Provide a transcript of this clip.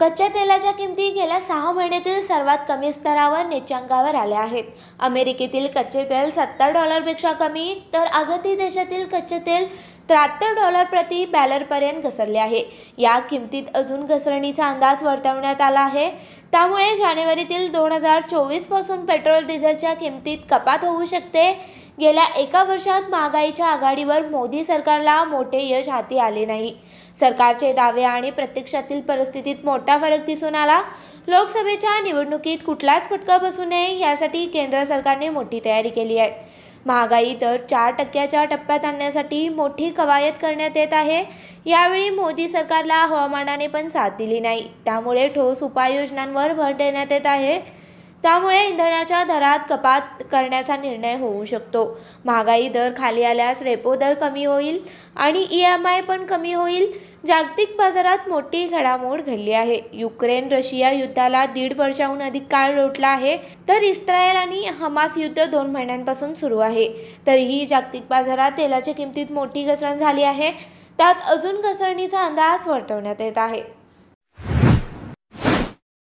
कच्च्या तेलाच्या किमती गेल्या सहा महिन्यातील सर्वात कमी स्तरावर नेचांगावर आल्या आहेत अमेरिकेतील कच्चे तेल सत्तर डॉलरपेक्षा कमी तर अगती देशातील कच्चे तेल त्र्याहत्तर डॉलर प्रति बॅलरपर्यंत घसरले आहे या किमतीत अजून घसरणीचा अंदाज वर्तवण्यात आला आहे त्यामुळे जानेवारीतील दोन हजार चोवीसपासून पेट्रोल डिझेलच्या किमतीत कपात होऊ शकते गेल्या एका वर्षात महागाईच्या आघाडीवर मोदी सरकारला मोठे यश हाती आले नाही सरकारचे दावे आणि प्रत्यक्षातील परिस्थितीत मोठा फरक दिसून आला लोकसभेच्या निवडणुकीत कुठलाच फटका बसू नये यासाठी केंद्र सरकारने मोठी तयारी केली आहे महागाई दर चार टक्क्याच्या टप्प्यात आणण्यासाठी मोठी कवायत करण्यात येत आहे यावेळी मोदी सरकारला हवामानाने पण साथ दिली नाही त्यामुळे ठोस उपाययोजनांवर भर देण्यात येत आहे त्यामुळे इंधनाच्या दरात कपात करण्याचा निर्णय होऊ शकतो महागाई दर खाली आल्यास रेपो दर कमी होईल आणि ई एम आय पण कमी होईल जागतिक बाजारात मोठी घडामोड घडली आहे युक्रेन रशिया युद्धाला दीड वर्षाहून अधिक काळ लोटला आहे तर इस्रायल आणि हमास युद्ध दोन महिन्यांपासून सुरू आहे तरीही जागतिक बाजारात तेलाच्या किमतीत मोठी घसरण झाली आहे त्यात अजून घसरणीचा अंदाज वर्तवण्यात येत आहे